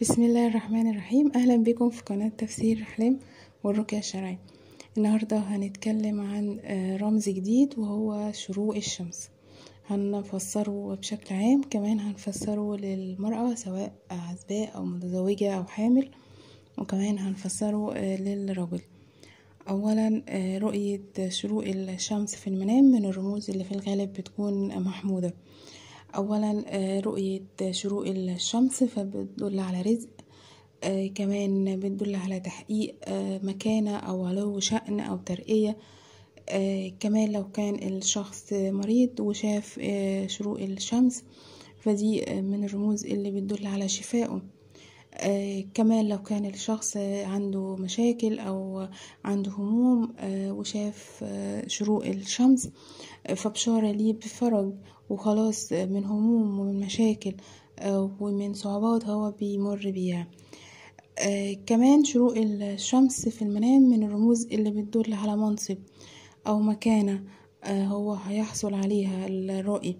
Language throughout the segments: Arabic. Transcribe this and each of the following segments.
بسم الله الرحمن الرحيم اهلا بكم في قناه تفسير الاحلام والرقيه الشرعيه النهارده هنتكلم عن آه، رمز جديد وهو شروق الشمس هنفسره بشكل عام كمان هنفسره للمراه سواء عزباء او متزوجه او حامل وكمان هنفسره آه، للرجل اولا آه، رؤيه شروق الشمس في المنام من الرموز اللي في الغالب بتكون محموده أولا آه، رؤية شروق الشمس فبتدل على رزق آه، كمان بتدل على تحقيق آه، مكانة أو علو شأن أو ترقية كمان لو كان الشخص مريض وشاف شروق الشمس فدي من الرموز اللي بتدل على شفائه آه كمان لو كان الشخص عنده مشاكل او عنده هموم آه وشاف آه شروق الشمس فبشارة ليه بفرج وخلاص آه، من هموم ومن مشاكل آه، ومن صعوبات هو بيمر بيها آه، كمان شروق الشمس في المنام من الرموز اللي بتدل على منصب أو مكانة هو هيحصل عليها الرؤي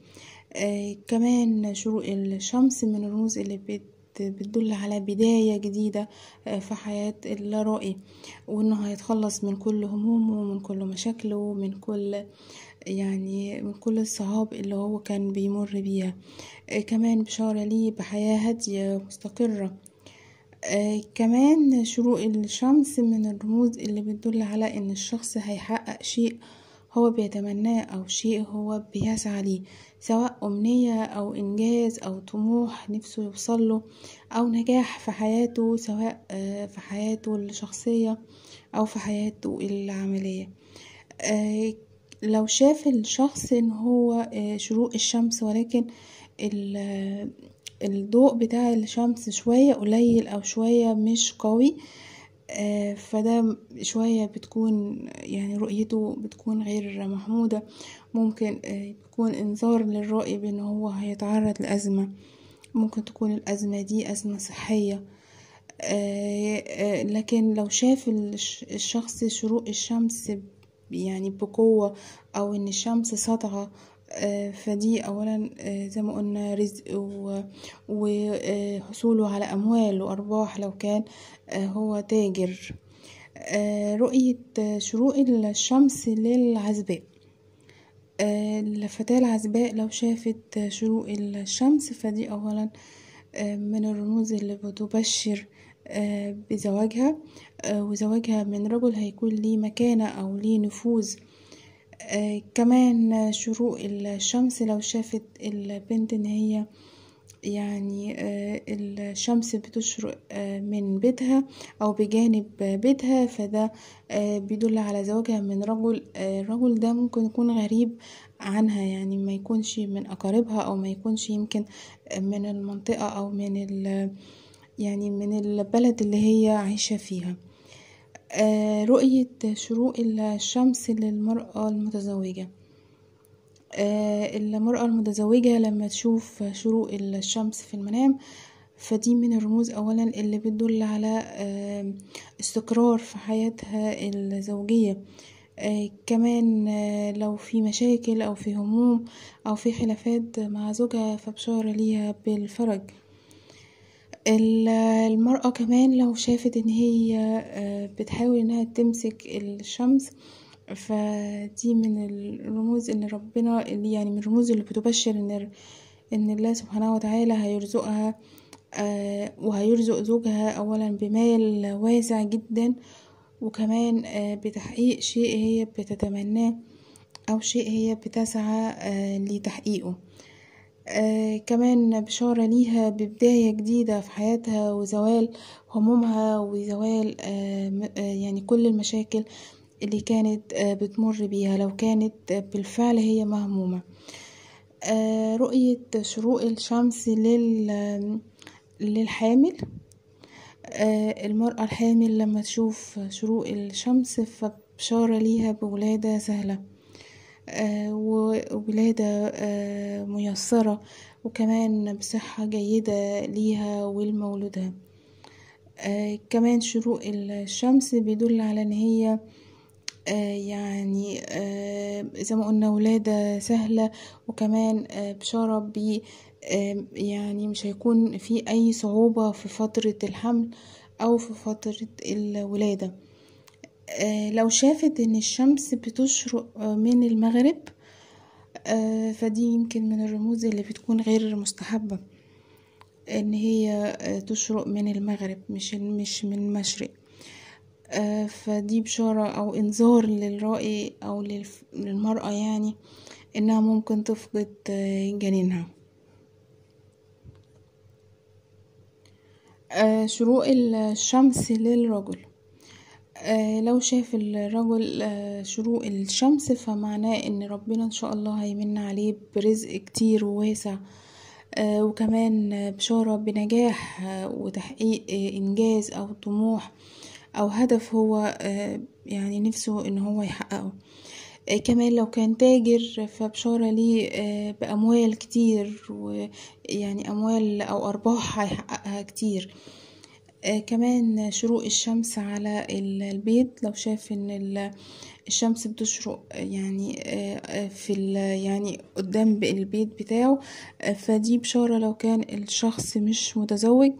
كمان شروق الشمس من الرموز اللي بت بتدل على بداية جديدة آه، في حياة الرائي وانه هيتخلص من كل همومه ومن كل مشاكله ومن كل يعني من كل الصهاب اللي هو كان بيمر بيها آه، كمان بشارة ليه بحياة هادية مستقرة آه، كمان شروق الشمس من الرموز اللي بتدل على ان الشخص هيحقق شيء هو بيتمناه أو شيء هو بيسعى ليه سواء أمنية أو إنجاز أو طموح نفسه يوصله أو نجاح في حياته سواء آه، في حياته الشخصية أو في حياته العملية آه، لو شاف الشخص ان هو آه، شروق الشمس ولكن الضوء بتاع الشمس شوية قليل او شوية مش قوي آه، فده شوية بتكون يعني رؤيته بتكون غير محمودة ممكن تكون آه، انذار للرأي بان هو هيتعرض لأزمة ممكن تكون الأزمة دي أزمة صحية آه، لكن لو شاف الشخص شروق الشمس يعني بقوة أو إن الشمس ساطعة آه، فدي اولا آه، زي ما قلنا رزق وحصوله على اموال وارباح لو كان آه، هو تاجر رؤية شروق الشمس للعزباء الفتاة العزباء لو شافت شروق الشمس فدي اولا من الرموز اللي بتبشر بزواجها وزواجها من رجل هيكون ليه مكانة او ليه نفوذ آه، كمان شروق الشمس لو شافت البنت ان هي يعني آه، الشمس بتشرق آه، من بيتها او بجانب بيتها فده بيدل على زواجها من رجل الرجل ده ممكن يكون غريب عنها يعني ما يكونش من اقاربها او ما يكونش يمكن من المنطقة او من يعني من البلد اللي هي عايشة فيها آه، رؤية شروق الشمس للمرأة المتزوجة آه، المرأة المتزوجة لما تشوف شروق الشمس في المنام فدي من الرموز اولا اللي بتدل على آه، استقرار في حياتها الزوجية كمان لو في مشاكل او في هموم او في خلافات مع زوجها فبشارة ليها بالفرج المرأة كمان لو شافت ان هي آه، بتحاول انها تمسك الشمس فدي من الرموز ان ربنا يعني من الرموز اللي بتبشر ان ان الله سبحانه وتعالى هيرزقها آه، وهيرزق زوجها اولا بمال واسع جدا وكمان آه، بتحقيق شيء هي بتتمناه او شيء هي بتسعى لتحقيقه آه، كمان بشارة ليها ببداية جديدة في حياتها وزوال همومها وزوال آه، آه، يعني كل المشاكل اللي كانت بتمر بيها لو كانت بالفعل هي مهمومة رؤية شروق الشمس لل للحامل المرأة الحامل لما تشوف شروق الشمس فبشارة ليها بولادة سهلة آه، وولادة آه، ميسرة وكمان بصحة جيدة ليها ولمولودها آه، كمان شروق الشمس بيدل على ان هي يعني زي ما قلنا ولادة سهلة وكمان بشارة ب يعني مش هيكون في اي صعوبة في فترة الحمل او في فترة الولادة آه، لو شافت ان الشمس بتشرق آه، من المغرب آه، فدي يمكن من الرموز اللي بتكون غير مستحبة ان هي تشرق من المغرب مش مش من المشرق فدي بشارة او انذار للرأي او للمرأة يعني انها ممكن تفقد جنينها شروق الشمس للرجل آه، لو شاف الرجل آه، شروق الشمس فمعناه ان ربنا ان شاء الله هيمن عليه برزق كتير وواسع آه، وكمان بشارة بنجاح وتحقيق انجاز او طموح او هدف هو يعني نفسه ان هو يحققه كمان لو كان تاجر فبشارة ليه بأموال كتير ويعني أموال أو أرباح هيحققها كتير آه، كمان شروق الشمس على البيت لو شايف ان الشمس بتشرق يعني آه، آه، في يعني قدام البيت بتاعه فدي بشارة لو كان الشخص مش متزوج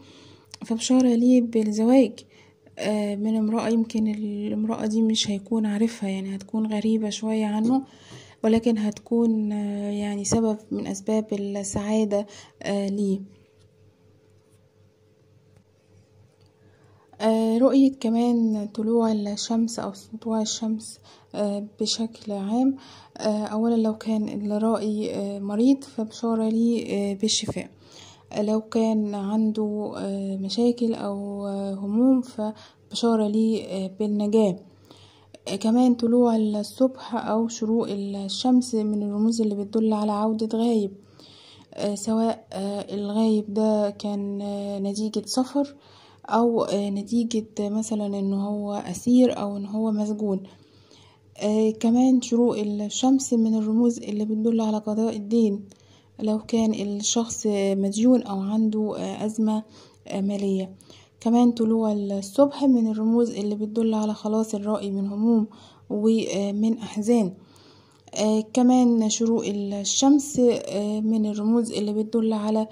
فبشارة ليه بالزواج من امرأة يمكن الامرأة دي مش هيكون عارفها يعني هتكون غريبة شوية عنه ولكن هتكون يعني سبب من أسباب السعادة ليه آه، رؤية كمان طلوع الشمس أو سطوع الشمس آه، بشكل عام آه، أولا لو كان الرائي مريض فبشارة ليه بالشفاء لو كان عنده مشاكل أو هموم فبشارة ليه بالنجاة كمان طلوع الصبح أو شروق الشمس من الرموز اللي بتدل على عودة غايب سواء الغايب ده كان نتيجة سفر او آه، نتيجة مثلا ان هو اسير او ان هو مسجون آه، كمان شروق الشمس من الرموز اللي بتدل على قضاء الدين لو كان الشخص مديون او عنده آه، ازمة مالية كمان طلوع الصبح من الرموز اللي بتدل على خلاص الراي من هموم ومن احزان آه، كمان شروق الشمس آه، من الرموز اللي بتدل على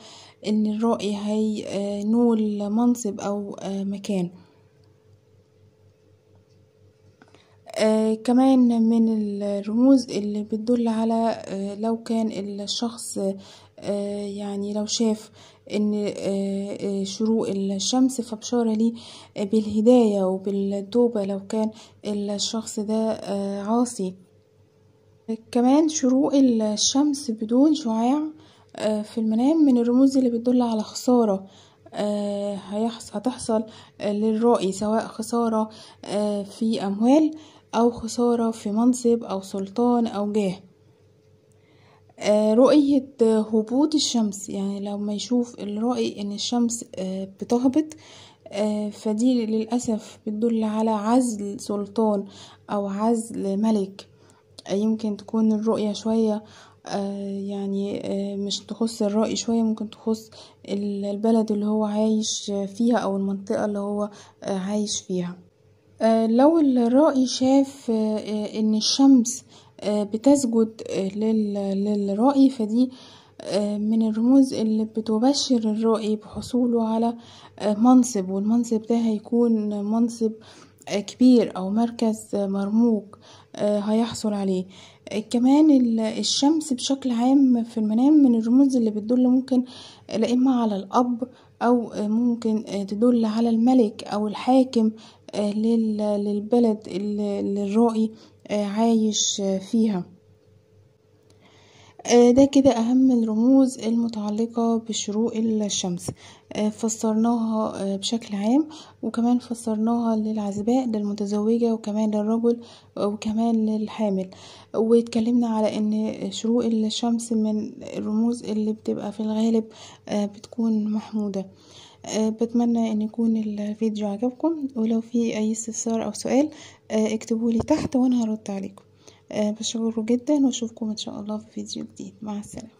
ان الرائي هينول منصب او آه، مكان كمان من الرموز اللي بتدل على لو كان الشخص يعني لو شاف ان شروق الشمس فبشارة ليه بالهداية وبالتوبة لو كان الشخص ده عاصي كمان شروق الشمس بدون شعاع آه، في المنام من الرموز اللي بتدل على خسارة آه، هتحصل آه، للرأي سواء خسارة في أموال أو خسارة في منصب أو سلطان أو جاه رؤية هبوط الشمس يعني لما يشوف الرأي ان الشمس بتهبط فدي للأسف بتدل على عزل سلطان أو عزل ملك يمكن تكون الرؤية شوية آه، يعني آه، مش تخص الرأي شوية ممكن تخص البلد اللي هو عايش فيها أو المنطقة اللي هو آه، عايش فيها لو الرأي شاف إن الشمس بتسجد للرأي فدي من الرموز اللي بتبشر الرأي بحصوله على منصب والمنصب ده هيكون منصب كبير أو مركز مرموق آه، هيحصل عليه كمان الشمس بشكل عام في المنام من الرموز اللي بتدل ممكن لا إما على الأب أو ممكن تدل على الملك أو الحاكم آه، للبلد اللي الرائي آه، عايش فيها آه، ده كده أهم الرموز المتعلقة بشروق الشمس آه، فسرناها آه، بشكل عام وكمان فسرناها للعزباء للمتزوجة وكمان للرجل وكمان للحامل واتكلمنا على ان شروق الشمس من الرموز اللي بتبقى في الغالب بتكون محمودة بتمنى ان يكون الفيديو عجبكم ولو في اي استفسار او سؤال اكتبولي تحت وانا هرد عليكم آه، بشكره جدا واشوفكم ان شاء الله في فيديو جديد مع السلامه